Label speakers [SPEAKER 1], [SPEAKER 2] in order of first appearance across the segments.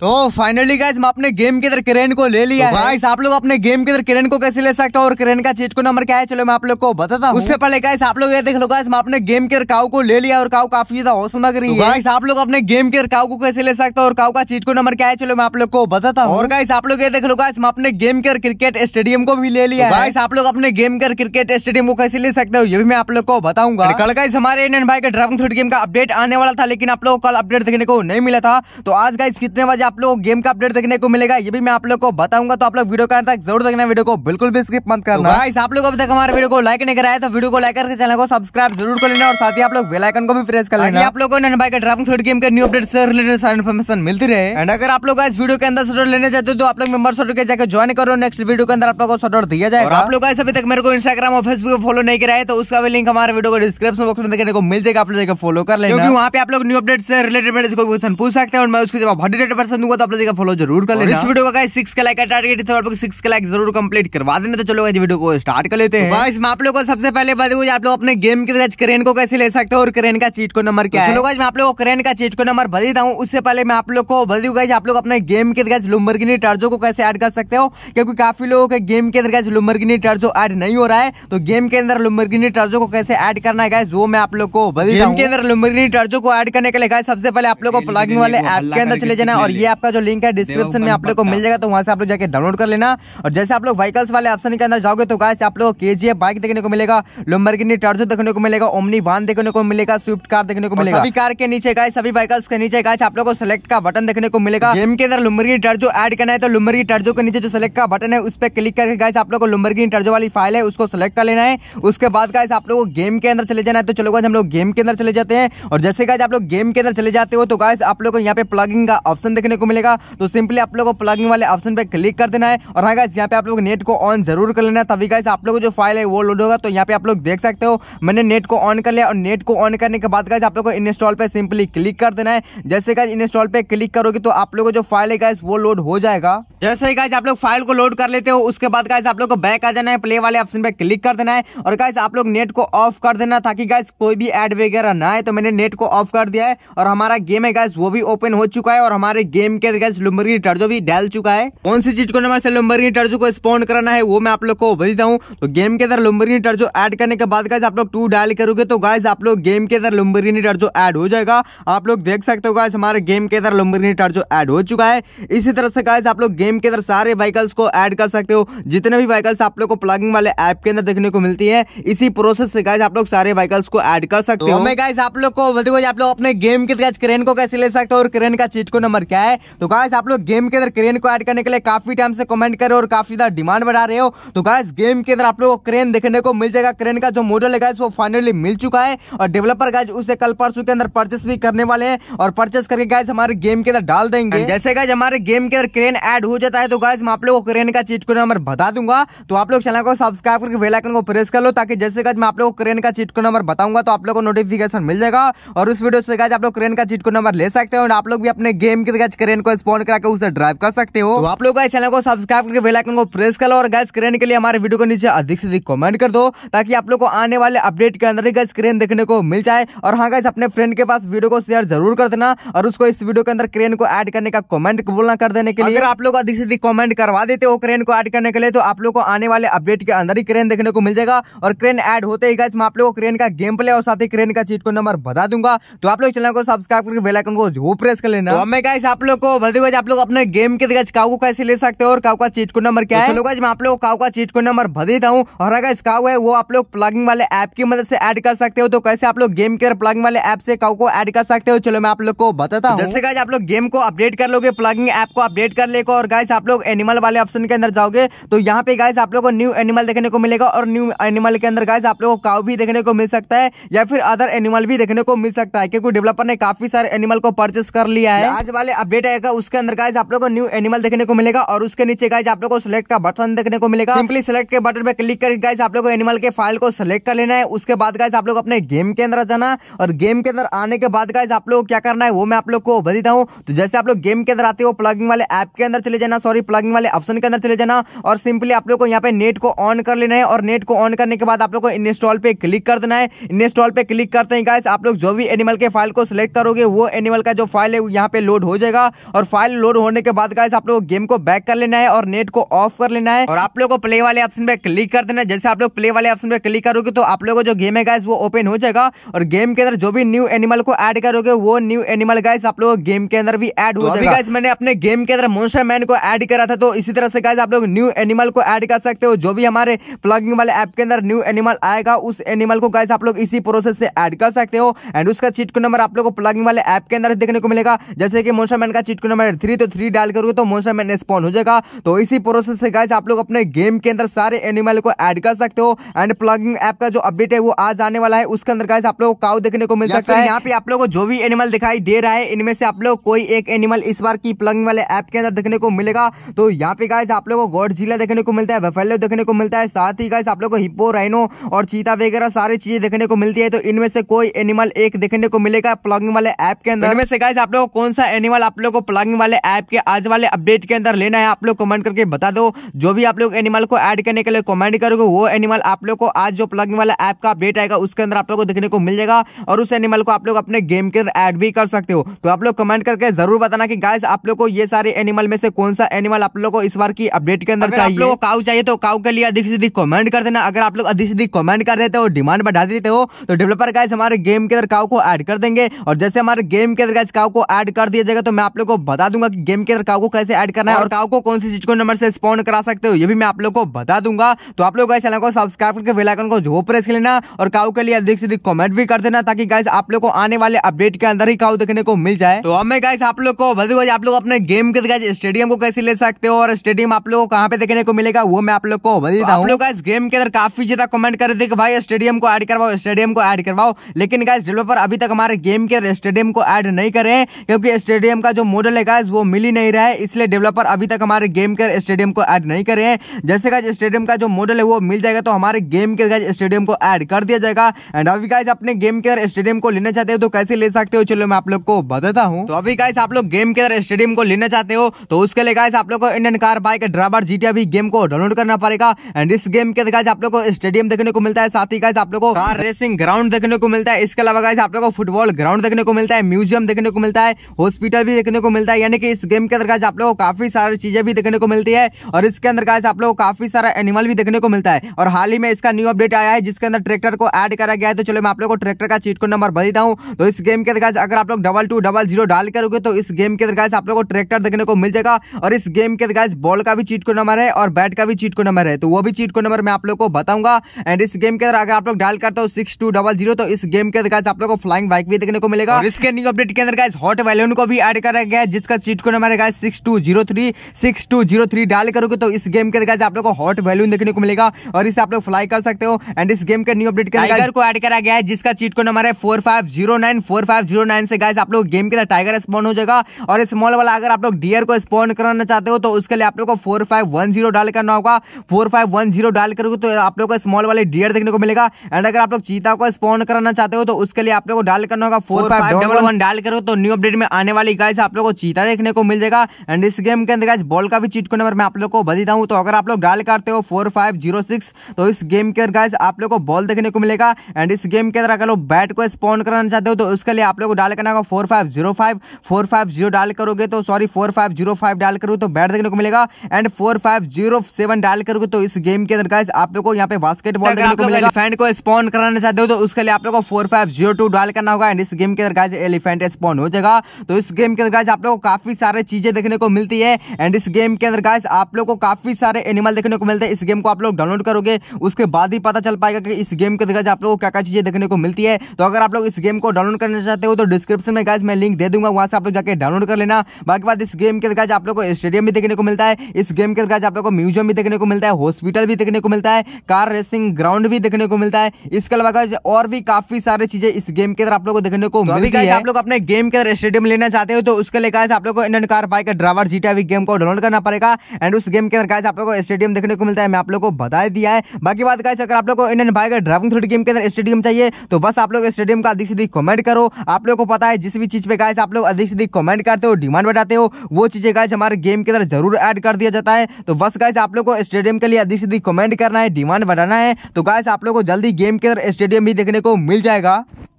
[SPEAKER 1] तो finally guys हम अपने गेम के अंदर किरण को ले लिया तो गाइस आप लोग अपने गेम के अंदर किरण को कैसे ले सकते हो और किरण का चीज को नंबर क्या है चलो मैं आप लोग को बताता हूँ उससे पहले गाइस आप लोग ये देख लो गाइस हम अपने गेम के अंदर काउ को ले लिया और काउ काफी ज्यादा हौस मग रही तो है गाइस आप लोग अपने गेम के अंदर काउ को कैसे ले सकते हो और काउ का चीज को नंबर क्या है चलो मैं आप लोग को बताता हूँ और गाइस आप लोग ये देख लो गाइस हम अपने गेम के क्रिकेट स्टेडियम को भी ले लिया गाइस तो आप लोग अपने गेम के क्रिकेट स्टेडियम को कैसे ले सकते हो ये भी मैं आप लोग को बताऊंगा कल गाइस हमारे इंडियन भाई का ड्राइविंग फ्रूट गेम का अपडेट आने वाला था लेकिन आप लोग को कल अपडेट देखने को नहीं मिला था तो आज गाइस कितने बजे आप लोग गेम का अपडेट देखने को मिलेगा ये भी मैं आप लोग को बताऊंगा तो आप लोग वीडियो का तक जरूर देखना वीडियो को बिल्कुल भी स्किप मत करना गाइस तो आप लोग अभी तक हमारे वीडियो को लाइक नहीं कराया तो वीडियो को लाइक करके चैनल को सब्सक्राइब जरूर कर लेना और साथ ही आप लोग बेलाइकन को भी प्रेस कर लेना आप लोगों ने बाइक ड्राफ्ट थर्ड गेम के न्यू अपडेट से रिलेटेड सारी इन्फॉर्मेशन मिलती रहे एंड अगर आप लोग इस वीडियो के अंदर सटोर लेने चाहते हो तो आप लोग मेंबर सटोर के जाकर ज्वाइन करो नेक्स्ट वीडियो के अंदर आप लोग को सटोर दिया जाएगा आप लोग अभी तक मेरे को इंस्टाग्राम और फेसबुक फॉलो नहीं कराए तो उसका भी लिंक हमारे वीडियो को डिस्क्रिप्शन बॉक्स में देखने को मिल जाएगा आप लोग फॉलो कर लेना क्योंकि वहाँ पे आप लोग न्यू अपडेट से रिलेटेड क्वेश्चन पूछ सकते हैं और मैं उसके जवाब हंड्रेड परसेंट पसंद हुआ तो आप लोग फॉलो जरूर कर लेना इस वीडियो का गाइस सिक्स के लाइक का टारगेट है सिक्स के लाइक जरूर कंप्लीट करवा देने तो चलो वीडियो को स्टार्ट कर लेते तो हैं गाइस मैं आप लोगों को सबसे पहले बता आप लोग अपने गेम की तरह करेन को कैसे ले सकते हो और करेन का चीट को नंबर क्या है चलो गाइस मैं आप लोगों को करेन का चीट को नंबर बता देता हूं उससे पहले मैं आप लोग को बता दूं गाइस आप लोग अपने गेम के गाइस लुम्बरगिनी टर्जो को कैसे ऐड कर सकते हो क्योंकि काफी लोगों के गेम के अंदर गाइस लुम्बरगिनी टर्जो ऐड नहीं हो रहा है तो गेम के अंदर लुम्बरगिनी टर्जो को कैसे ऐड करना है गाइस वो मैं आप लोग को बता देता हूं गेम के अंदर लुम्बरगिनी टर्जो को ऐड करने के लिए गाइस सबसे पहले आप लोग को प्लगिंग वाले ऐप के अंदर चले जाना और ये आपका जो लिंक है डिस्क्रिप्शन में आप लोग को मिल जाएगा तो वहाँ से आप लोग जाकर डाउनलोड कर लेना और जैसे आप लोग व्हीकल्स वाले ऑप्शन के अंदर जाओगे तो गाय आप लोग को बाइक देखने को मिलेगा लुम्बरगिनी टर्जो देखने को मिलेगा ओमनी वन देखने को मिलेगा स्विफ्ट कार देखने को मिलेगा सभी कार के नीचे गाय सभी व्हीकल्स के नीचे गाय आप लोग को सिलेक्ट का बटन देखने को मिलेगा गेम के अंदर लुम्बरगिनी टर्जो एड करना है तो लुम्बरगिनी टर्जो के नीचे जो सिलेक्ट का बटन है उस पर क्लिक करके गाय आप लोग को लुम्बरगिनी टर्जो वाली फाइल है उसको सिलेक्ट कर लेना है उसके बाद गाय आप लोग गेम के अंदर चले जाना है तो चलो गाइस हम लोग गेम के अंदर चले जाते हैं और जैसे गाय आप लोग गेम के अंदर चले जाते हो तो गाय आप लोग को यहाँ पे प्लगिंग का ऑप्शन देखने को मिलेगा तो सिंपली आप लोग को प्लगिंग वाले ऑप्शन पर क्लिक कर देना है और हाँ गाइस यहाँ पे आप लोग नेट को ऑन जरूर कर लेना तभी गाइस आप लोग जो फाइल है वो लोड होगा तो यहाँ पे आप लोग देख सकते हो मैंने नेट को ऑन कर लिया और नेट को ऑन करने के बाद गाइस आप लोग को इंस्टॉल पर सिंपली क्लिक कर देना है जैसे गाइस इंस्टॉल पर क्लिक करोगे तो आप लोग जो फाइल है गाइस वो लोड हो जाएगा जैसे ही गाइस आप लोग फाइल को लोड कर लेते हो उसके बाद गाइस आप लोग को बैक आ जाना है प्ले वाले ऑप्शन पर क्लिक कर देना है और गाइस आप लोग नेट को ऑफ कर देना ताकि गाइस कोई भी एड वगैरह ना आए तो मैंने नेट को ऑफ कर दिया है और हमारा गेम है गाइस वो भी ओपन हो चुका है और हमारे गेम गेम के अंदर लुम्बरगिनी टर्जो भी डाल चुका है कौन सी चीज को नंबर से लुम्बरगिनी टर्जो को स्पॉन्ड कराना है वो मैं आप लोग को बता हूँ तो गेम के अंदर लुम्बरगिनी टर्जो एड करने के बाद गाइज आप लोग टू डायल करोगे तो गाइज आप लोग गेम के अंदर लुम्बरगिनी टर्जो एड हो जाएगा आप लोग देख सकते हो गाइज हमारे गेम के अंदर लुम्बरगिनी टर्जो एड हो चुका है इसी तरह से गाइज आप लोग गेम के अंदर सारे व्हीकल्स को एड कर सकते हो जितने भी व्हीकल्स आप लोग को प्लगिंग वाले ऐप के अंदर देखने को मिलती है इसी प्रोसेस से गाइज आप लोग सारे व्हीकल्स को एड कर सकते हो तो- मैं गाइज आप लोग को आप लोग अपने गेम के क्रेन को कैसे ले सकते हो और क्रेन का चीट को नंबर क्या है है तो गाइस आप लोग गेम के अंदर क्रेन को ऐड करने के लिए काफी टाइम से कमेंट कर रहे हो और काफी ज्यादा डिमांड बढ़ा रहे हो तो गाइस गेम के अंदर आप लोग को क्रेन देखने को मिल जाएगा क्रेन का जो मॉडल है गाइस वो फाइनली मिल चुका है और डेवलपर गाइज उसे कल परसों के अंदर परचेस भी करने वाले हैं और परचेस करके गाइज हमारे गेम के अंदर डाल देंगे जैसे गाइज हमारे गेम के अंदर क्रेन एड हो जाता है तो गाइज मैं आप लोग को क्रेन का चीट को नंबर बता दूंगा तो आप लोग चैनल को सब्सक्राइब करके बेलाइकन को प्रेस कर लो ताकि जैसे गाइज मैं आप लोग को क्रेन का चीट को नंबर बताऊंगा तो आप लोग को नोटिफिकेशन मिल जाएगा और उस वीडियो से गाइज आप लोग क्रेन का चीट को नंबर ले सकते हैं और आप लोग भी अपने गेम के गाइज क्रेन को स्पॉन करा के उसे ड्राइव कर सकते हो तो आप लोग चैनल को सब्सक्राइब करके बेलाइकन को प्रेस कर लो और गैस क्रेन के लिए हमारे वीडियो को नीचे अधिक से अधिक कमेंट कर दो ताकि आप लोग को आने वाले अपडेट के अंदर ही गैस क्रेन देखने को मिल जाए और हाँ गैस अपने फ्रेंड के पास वीडियो को शेयर जरूर कर देना और उसको इस वीडियो के अंदर क्रेन को एड करने का कॉमेंट बोलना कर देने के लिए अगर आप लोग अधिक से अधिक कॉमेंट करवा देते हो क्रेन को एड करने के लिए तो आप लोग को आने वाले अपडेट के अंदर ही क्रेन देखने को मिल जाएगा और क्रेन एड होते ही गैस मैं आप लोग को क्रेन का गेम प्ले और साथ ही क्रेन का चीट को नंबर बता दूंगा तो आप लोग चैनल को सब्सक्राइब करके बेलाइकन को जो प्रेस कर लेना तो मैं गैस आप लोग लोग को बल्दी आप लोग अपने गेम के दिखाई काउ को कैसे ले सकते हो और काउ का चीट को नंबर क्या तो है मैं आप लोग काउ का चीट को नंबर भर हूँ और अगर इस काउ है वो आप लोग प्लगिंग वाले ऐप की मदद से ऐड कर सकते हो तो कैसे आप लोग गेम के प्लगिंग वाले ऐप से काउ को ऐड कर सकते हो चलो मैं आप लोग को बताता तो हूँ जैसे गाइज आप लोग गेम को अपडेट कर लोगे प्लगिंग ऐप को अपडेट कर लेगा और गाय आप लोग एनिमल वाले ऑप्शन के अंदर जाओगे तो यहाँ पे गाइस आप लोग को न्यू एनिमल देखने को मिलेगा और न्यू एनिमल के अंदर गाय आप लोग को काउ भी देखने को मिल सकता है या फिर अदर एनिमल भी देखने को मिल सकता है क्योंकि डेवलपर ने काफी सारे एनिमल को परचेस कर लिया है आज वाले अपडेट अपडेट आएगा उसके अंदर गाइज आप लोग को न्यू एनिमल देखने को मिलेगा और उसके नीचे गाइज आप लोग को सिलेक्ट का बटन देखने को मिलेगा सिंपली सिलेक्ट के बटन पर क्लिक करके गाइज आप लोग को एनिमल के फाइल को सिलेक्ट कर लेना है उसके बाद गाइज आप लोग अपने गेम के अंदर जाना और गेम के अंदर आने के बाद गाइज आप लोग क्या करना है वो मैं आप लोग को बताता हूँ तो जैसे आप लोग गेम के अंदर आते हो प्लगिंग वाले ऐप के अंदर चले जाना सॉरी प्लगिंग वाले ऑप्शन के अंदर चले जाना और सिंपली आप लोग को यहाँ पे नेट को ऑन कर लेना है और नेट को ऑन करने के बाद आप लोग को इंस्टॉल पे क्लिक कर देना है इंस्टॉल पे क्लिक करते हैं गाइस आप लोग जो भी एनिमल के फाइल को सिलेक्ट करोगे वो एनिमल का जो फाइल है यहाँ पे लोड हो जाएगा और फाइल लोड होने के बाद गाइस आप लोग गेम को बैक कर लेना है और नेट को ऑफ कर लेना है और आप लोग को प्ले वाले ऑप्शन पे क्लिक कर देना है जैसे आप लोग प्ले वाले ऑप्शन पे क्लिक करोगे तो आप लोग को जो गेम है गाइस वो ओपन हो जाएगा और गेम के अंदर जो भी न्यू एनिमल को ऐड करोगे वो न्यू एनिमल गाइस आप लोग गेम के अंदर भी एड हो तो जाएगा मैंने अपने गेम के अंदर मोस्टर मैन को एड करा था तो इसी तरह से गाइस आप लोग न्यू एनिमल को एड कर सकते हो जो भी हमारे प्लगिंग वाले ऐप के अंदर न्यू एनिमल आएगा उस एनिमल को गाइस आप लोग इसी प्रोसेस से एड कर सकते हो एंड उसका चीट को नंबर आप लोग को प्लगिंग वाले ऐप के अंदर देखने को मिलेगा जैसे कि मोस्टर मैन का जाएगा चिटको नंबर थ्री तो थ्री डाल करोगे तो मोस्टर मैन स्पॉन हो जाएगा तो इसी प्रोसेस से गाइस आप लोग अपने गेम के अंदर सारे एनिमल को ऐड कर सकते हो एंड प्लगिंग ऐप का जो अपडेट है वो आज आने वाला है उसके अंदर गाइस आप लोग काउ देखने को मिल सकता है यहाँ पे आप लोग जो भी एनिमल दिखाई दे रहा है इनमें से आप लोग कोई एक एनिमल इस बार की प्लगिंग वाले ऐप के अंदर देखने को मिलेगा तो यहाँ पे गाइस आप लोग गोड जिला देखने को मिलता है वेफेलो देखने को मिलता है साथ ही गाइस आप लोग को हिप्पो राइनो और चीता वगैरह सारी चीजें देखने को मिलती है तो इनमें से कोई एनिमल एक देखने को मिलेगा प्लगिंग वाले ऐप के अंदर इनमें से गाइस आप लोग कौन सा एनिमल आप लोग लोग को प्लगिंग वाले ऐप के आज वाले अपडेट के अंदर लेना है आप लोग कमेंट करके बता दो जो भी आप लोग एनिमल को ऐड करने के लिए कमेंट करोगे वो एनिमल आप लोग को आज जो प्लगिंग वाला ऐप का अपडेट आएगा उसके अंदर आप लोग को देखने को मिल जाएगा और उस एनिमल को आप लोग अपने गेम के अंदर ऐड भी कर सकते हो तो आप लोग कमेंट करके जरूर बताना की गाइस आप लोग को ये सारे एनिमल में से कौन सा एनिमल आप लोग को इस बार की अपडेट के अंदर चाहिए काउ चाहिए तो काउ के लिए अधिक से अधिक कमेंट कर देना अगर आप लोग अधिक से अधिक कमेंट कर देते हो डिमांड बढ़ा देते हो तो डेवलपर गाइस हमारे गेम के अंदर काउ को ऐड कर देंगे और जैसे हमारे गेम के अंदर गाइस काउ को ऐड कर दिया जाएगा तो मैं आप लोग को बता दूंगा कि गेम के अंदर काउ को कैसे ऐड करना है और काउ को कौन सी चीज को नंबर से स्पॉन्ड करा सकते हो ये भी मैं आप लोग को बता दूंगा तो आप लोग चैनल को सब्सक्राइब करके बेलाइकन को जो प्रेस कर लेना और काउ के लिए अधिक से अधिक कॉमेंट भी कर देना ताकि गाइस आप लोग को आने वाले अपडेट के अंदर ही काउ देखने को मिल जाए तो हमें गाइस आप लोग को बता आप लोग अपने गेम के गाइस स्टेडियम को कैसे ले सकते हो और स्टेडियम आप लोग को कहाँ पे देखने को मिलेगा वो मैं आप लोग को बता तो देता हूँ लोग गेम के अंदर काफी ज्यादा कमेंट कर रहे भाई स्टेडियम को एड करवाओ स्टेडियम को एड करवाओ लेकिन गाइस डेवलपर अभी तक हमारे गेम के स्टेडियम को एड नहीं करे क्योंकि स्टेडियम का जो मॉडल है गाइज वो मिल ही नहीं रहा है इसलिए डेवलपर अभी तक हमारे गेम के स्टेडियम को ऐड नहीं कर रहे हैं जैसे गाइज स्टेडियम का जो मॉडल है वो मिल जाएगा तो हमारे गेम के गाइज स्टेडियम को ऐड कर दिया जाएगा एंड अभी गाइज अपने गेम के स्टेडियम को लेना चाहते हो तो कैसे ले सकते हो चलो मैं आप लोग को बताता हूँ तो अभी गाइस आप लोग गेम के स्टेडियम को लेना चाहते हो तो उसके लिए गाइस आप लोग को Indian car bike driver GTA भी गेम को डाउनलोड करना पड़ेगा एंड इस गेम के गाइस आप लोग को स्टेडियम देखने को मिलता है साथ ही गाइस आप लोग को कार रेसिंग ग्राउंड देखने को मिलता है इसके अलावा गाइस आप लोग को फुटबॉल ग्राउंड देखने को मिलता है म्यूजियम देखने को मिलता है हॉस्पिटल भी देखने को मिलता है यानी कि इस गेम के अंदर आप लोगों को काफ़ी सारी चीज़ें भी देखने को मिलती है और इसके अंदर गाइस आप लोगों को काफ़ी सारा एनिमल भी देखने को मिलता है और हाल ही में इसका न्यू अपडेट आया है जिसके अंदर ट्रैक्टर को ऐड करा गया है तो चलो मैं आप लोगों को ट्रैक्टर का चीट को नंबर भर देता हूँ तो इस गेम के अंदर अगर आप लोग डबल टू डबल जीरो डाल करोगे तो इस गेम के अंदर आप लोग को ट्रैक्टर देखने को मिल जाएगा और इस गेम के अंदर बॉल का भी चीट को नंबर है और बैट का भी चीट को नंबर है तो वो भी चीट को नंबर मैं आप लोग को बताऊंगा एंड इस गेम के अंदर अगर आप लोग डायल करते हो सिक्स टू डबल जीरो तो इस गेम के अंदर आप लोग को फ्लाइंग बाइक भी देखने को मिलेगा और इसके न्यू अपडेट के अंदर हॉट वैल्यून को भी एड कर रह गया जिसका चीट कोड हमारे guys six two zero three six two zero three dial करोगे तो इस गेम के गाइस आप लोग को हॉट वैल्यू देखने को मिलेगा और इसे आप लोग फ्लाई कर सकते हो एंड इस गेम का न्यू अपडेट टाइगर को एड करा गया है जिसका चीट कोड हमारा four five zero nine four five zero nine से गाइस आप लोग गेम के टाइगर स्पॉन हो जाएगा और स्मॉल वाला अगर आप लोग डियर को स्पॉन कराना चाहते हो तो उसके लिए आप लोग को four five one zero dial करना होगा four five one zero dial करोगे तो आप लोग को स्मॉल वाले डियर देखने को मिलेगा एंड अगर आप लोग चीता को स्पॉन कराना चाहते हो तो उसके लिए आप लोग को डायल करना होगा four five double one dial करो तो न्यू अपडेट में आने वाली गाइस आप लोग को चीता देखने को मिल जाएगा एंड इस गेम के अंदर गाइज बॉल का भी चीट को नंबर मैं आप लोग को बताता हूँ तो अगर आप लोग डायल करते हो फोर फाइव जीरो सिक्स तो इस गेम के अंदर गाइज आप लोग को बॉल देखने को मिलेगा एंड इस गेम के अंदर अगर लोग बैट को स्पॉन कराना चाहते हो तो उसके लिए आप लोग को डायल करना होगा four five zero five four five zero dial करोगे तो sorry four five zero five dial करो तो बैट देखने को मिलेगा and four five zero seven dial करोगे तो इस गेम के अंदर गाइज आप लोग को यहाँ पे बास्केटबॉल देखने को मिलेगा फ्रेंड को स्पॉन कराना चाहते हो तो उसके लिए आप लोग को four five zero two dial करना होगा एंड इस गेम के अंदर गाइज एलिफेंट स्पॉन हो जाएगा तो इस गेम के अंदर गाइस आप लोगों को काफी सारे चीजें देखने को मिलती है एंड इस गेम के अंदर गाइस आप लोगों को काफी सारे एनिमल देखने को मिलते हैं इस गेम को आप लोग डाउनलोड करोगे उसके बाद ही पता चल पाएगा कि इस गेम के अंदर आप लोगों को क्या क्या चीजें देखने को मिलती है तो अगर आप लोग इस गेम को डाउनलोड करना चाहते हो तो डिस्क्रिप्शन में गाइज मैं लिंक दे दूंगा वहां से आप लोग जाकर डाउनलोड कर लेना बाकी बात इस गेम के अंदर आप लोग को स्टेडियम भी देखने को मिलता है इस गेम के अंदर आप लोग को म्यूजियम भी देखने को मिलता है हॉस्पिटल भी देखने को मिलता है कार रेसिंग ग्राउंड भी देखने को मिलता है इसके अलावा गाइज और भी काफी सारे चीजें इस गेम के अंदर आप लोग को देखने को तो मिलती है आप लोग अपने गेम के अंदर स्टेडियम लेना चाहते हो तो उस उसके लिए गाइस आप लोग को Indian car bike driver GTA भी गेम को डाउनलोड करना पड़ेगा एंड उस गेम के अंदर गाइस आप लोग को स्टेडियम देखने को मिलता है मैं आप लोग को बता दिया है बाकी बात गाइस अगर आप लोग को Indian bike driving three D game के अंदर स्टेडियम चाहिए तो बस आप लोग स्टेडियम का अधिक से अधिक कमेंट करो आप लोग को पता है जिस भी चीज पे गाइस आप लोग अधिक से अधिक कमेंट करते हो डिमांड बढ़ाते हो वो चीजें गाइस हमारे गेम के अंदर जरूर एड कर दिया जाता है तो बस गाइस आप लोग को स्टेडियम के लिए अधिक से अधिक कमेंट करना है डिमांड बढ़ाना है तो गाइस आप लोग को जल्दी गेम के अंदर स्टेडियम भी देखने को मिल जाएगा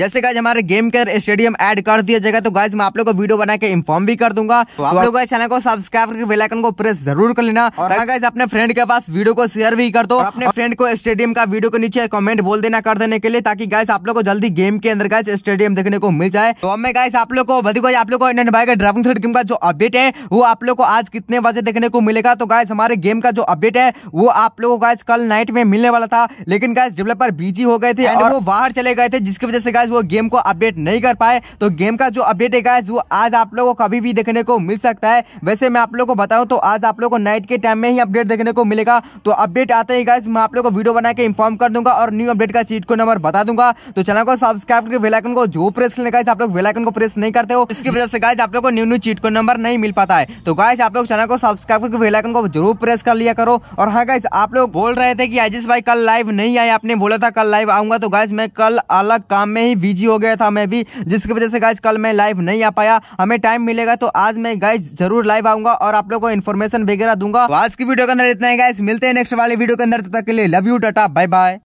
[SPEAKER 1] जैसे गाइज हमारे गेम के अंदर स्टेडियम ऐड कर दिया जाएगा तो गाइज मैं आप लोग को वीडियो बना के इन्फॉर्म भी कर दूंगा तो आप तो लोग चैनल को सब्सक्राइब करके बेलाइकन को प्रेस जरूर कर लेना और अपने फ्रेंड के पास वीडियो को शेयर भी कर दो अपने फ्रेंड को स्टेडियम का वीडियो को नीचे कमेंट बोल देना कर देने के लिए ताकि गाइस आप लोग को जल्दी गेम के अंदर गाइस स्टेडियम देखने को मिल जाए तो हमें गाइस आप लोग को बदी आप लोग को इंडियन भाई का ड्राइविंग थ्रेड गेम का जो अपडेट है वो आप लोग को आज कितने बजे देखने को मिलेगा तो गाइस हमारे गेम का जो अपडेट है वो आप लोगों को गाइस कल नाइट में मिलने वाला था लेकिन गाइस डेवलपर बिजी हो गए थे और वो बाहर चले गए थे जिसकी वजह से गाइस वो गेम को अपडेट नहीं कर पाए तो गेम का जो अपडेट है गाइस वो आज आप लोग लोगों को कभी भी देखने को मिल सकता है वैसे मैं आप लोग को बताऊँ तो आज आप लोग को नाइट के टाइम में ही अपडेट देखने को मिलेगा तो अपडेट आते ही गाइज मैं आप लोग को वीडियो बना के इन्फॉर्म कर दूंगा और न्यू अपडेट का चीज को नंबर बता दूंगा तो चैनल को सब्सक्राइब करके वेलाइकन को जो प्रेस करने गाइज आप लोग वेलाइकन को प्रेस नहीं करते हो इसकी वजह से गाइज आप लोग को न्यू न्यू चीट को नंबर नहीं मिल पाता है तो गाइज आप लोग चैनल को सब्सक्राइब करके वेलाइकन को जरूर प्रेस कर लिया करो और हाँ गाइज आप लोग बोल रहे थे कि आजिश भाई कल लाइव नहीं आए आपने बोला था कल लाइव आऊंगा तो गाइज मैं कल अलग काम में ही बिजी हो गया था मैं भी जिसकी वजह से गाइज कल मैं लाइव नहीं आ पाया हमें टाइम मिलेगा तो आज मैं गाइज जरूर लाइव आऊंगा और आप लोगों को इन्फॉर्मेशन वगैरह दूंगा तो आज की वीडियो के अंदर इतना ही गाइस मिलते हैं नेक्स्ट वाले वीडियो के अंदर तब तक के लिए love you tata bye bye